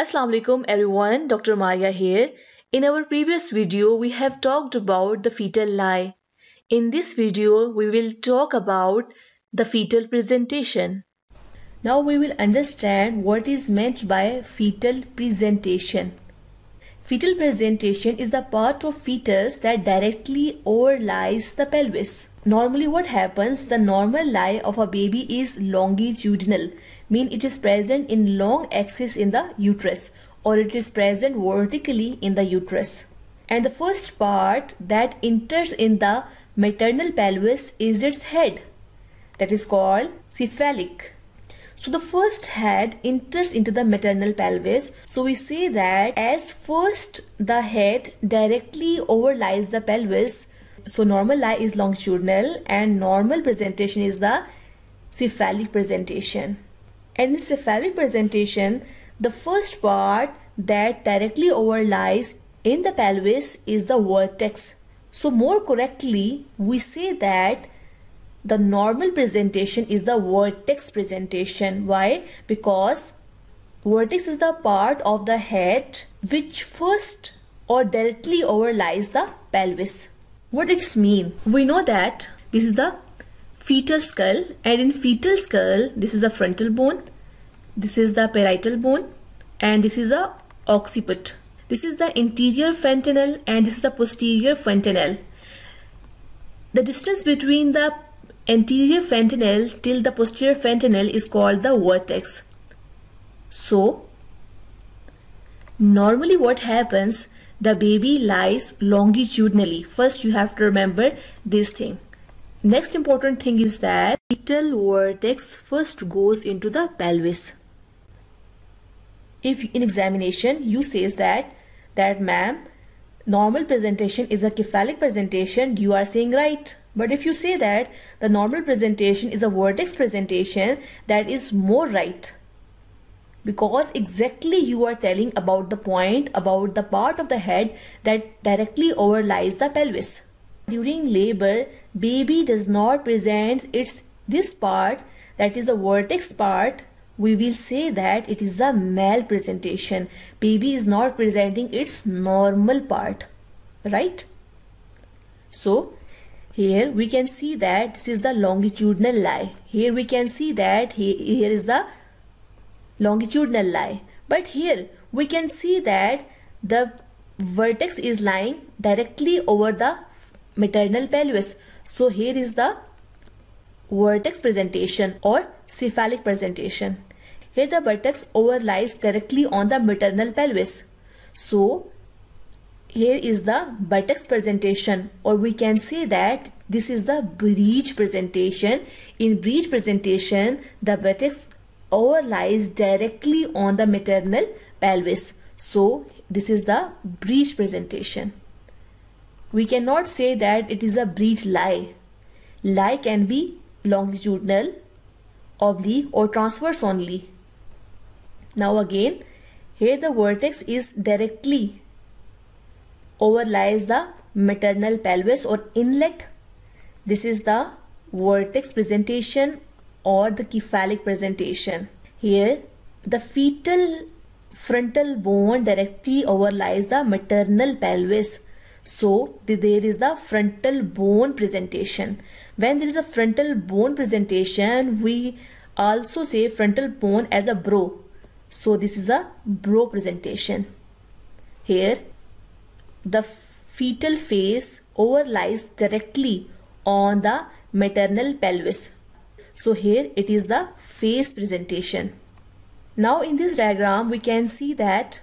Assalamualaikum everyone, Dr. Maria here. In our previous video, we have talked about the fetal lie. In this video, we will talk about the fetal presentation. Now we will understand what is meant by fetal presentation. Fetal presentation is the part of fetus that directly overlies the pelvis. Normally what happens, the normal lie of a baby is longitudinal mean it is present in long axis in the uterus or it is present vertically in the uterus. And the first part that enters in the maternal pelvis is its head that is called cephalic. So the first head enters into the maternal pelvis. So we say that as first the head directly overlies the pelvis. So normal lie is longitudinal and normal presentation is the cephalic presentation encephalic presentation, the first part that directly overlies in the pelvis is the vertex. So more correctly, we say that the normal presentation is the vertex presentation. Why? Because vertex is the part of the head which first or directly overlies the pelvis. What it mean? We know that this is the fetal skull and in fetal skull this is the frontal bone this is the parietal bone and this is the occiput this is the anterior frontal and this is the posterior frontal the distance between the anterior frontal till the posterior frontal is called the vertex so normally what happens the baby lies longitudinally first you have to remember this thing Next important thing is that fetal vertex first goes into the pelvis. If in examination you says that that ma'am normal presentation is a cephalic presentation you are saying right but if you say that the normal presentation is a vertex presentation that is more right because exactly you are telling about the point about the part of the head that directly overlies the pelvis during labor, baby does not present its this part that is a vertex part we will say that it is a malpresentation. Baby is not presenting its normal part, right? So here we can see that this is the longitudinal lie. Here we can see that here is the longitudinal lie. But here we can see that the vertex is lying directly over the maternal pelvis. So here is the vertex presentation or cephalic presentation. Here the vertex overlies directly on the maternal pelvis. So here is the vertex presentation or we can say that this is the breech presentation. In breech presentation, the vertex overlies directly on the maternal pelvis. So this is the breech presentation we cannot say that it is a breech lie. Lie can be longitudinal, oblique or transverse only. Now again, here the vertex is directly overlies the maternal pelvis or inlet. This is the vertex presentation or the cephalic presentation. Here, the fetal frontal bone directly overlies the maternal pelvis so there is the frontal bone presentation. When there is a frontal bone presentation, we also say frontal bone as a bro. So this is a bro presentation. Here, the fetal face overlies directly on the maternal pelvis. So here it is the face presentation. Now in this diagram, we can see that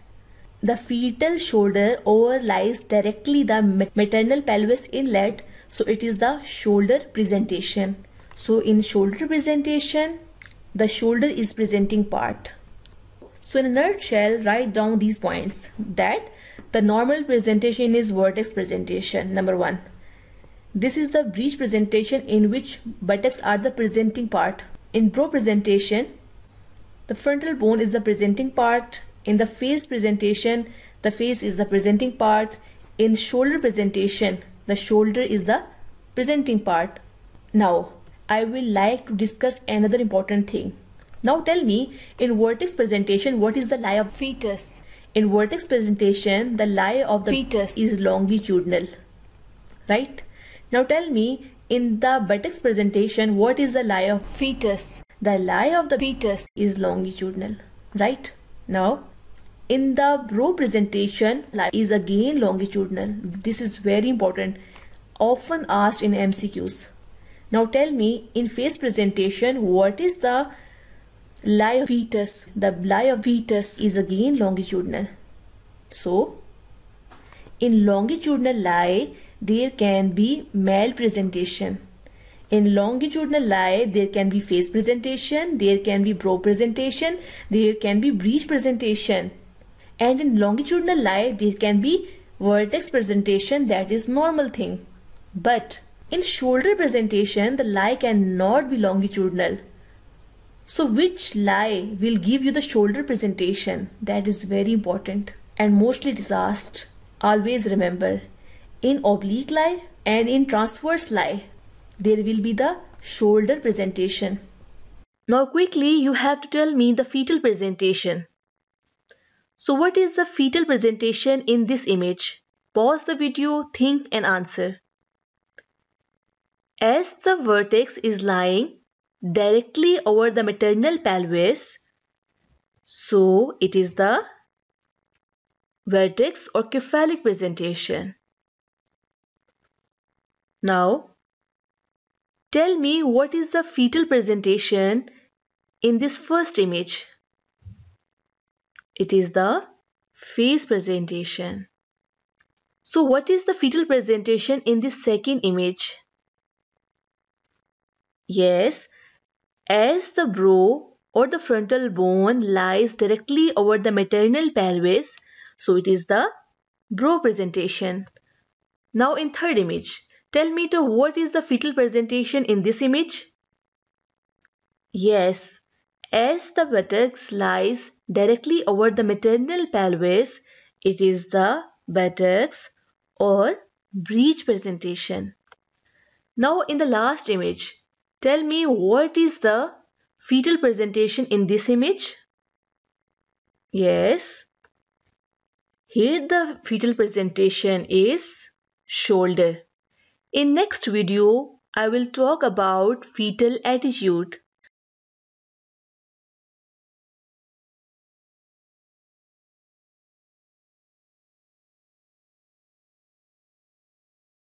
the fetal shoulder overlies directly the maternal pelvis inlet, so it is the shoulder presentation. So in shoulder presentation, the shoulder is presenting part. So in a nutshell, write down these points that the normal presentation is vertex presentation, number one. This is the breech presentation in which buttocks are the presenting part. In pro presentation, the frontal bone is the presenting part in the face presentation, the face is the presenting part. In shoulder presentation, the shoulder is the presenting part. Now, I will like to discuss another important thing. Now tell me, in vertex presentation, what is the lie of fetus? In vertex presentation, the lie of the fetus is longitudinal, right? Now tell me, in the buttocks presentation, what is the lie of fetus? The lie of the fetus is longitudinal, right? Now, in the row presentation is again longitudinal. This is very important, often asked in MCQs. Now tell me, in phase presentation, what is the lie of fetus? The lie of fetus is again longitudinal. So, in longitudinal lie, there can be malpresentation in longitudinal lie there can be face presentation there can be brow presentation there can be breech presentation and in longitudinal lie there can be vertex presentation that is normal thing but in shoulder presentation the lie cannot be longitudinal so which lie will give you the shoulder presentation that is very important and mostly it is asked always remember in oblique lie and in transverse lie there will be the shoulder presentation. Now quickly you have to tell me the fetal presentation. So what is the fetal presentation in this image? Pause the video, think and answer. As the vertex is lying directly over the maternal pelvis, so it is the vertex or cephalic presentation. Now Tell me what is the fetal presentation in this first image? It is the face presentation. So what is the fetal presentation in this second image? Yes, as the brow or the frontal bone lies directly over the maternal pelvis, so it is the brow presentation. Now in third image, Tell me too. what is the fetal presentation in this image? Yes, as the buttocks lies directly over the maternal pelvis, it is the buttocks or breech presentation. Now in the last image, tell me what is the fetal presentation in this image? Yes. Here the fetal presentation is shoulder. In next video, I will talk about fetal attitude.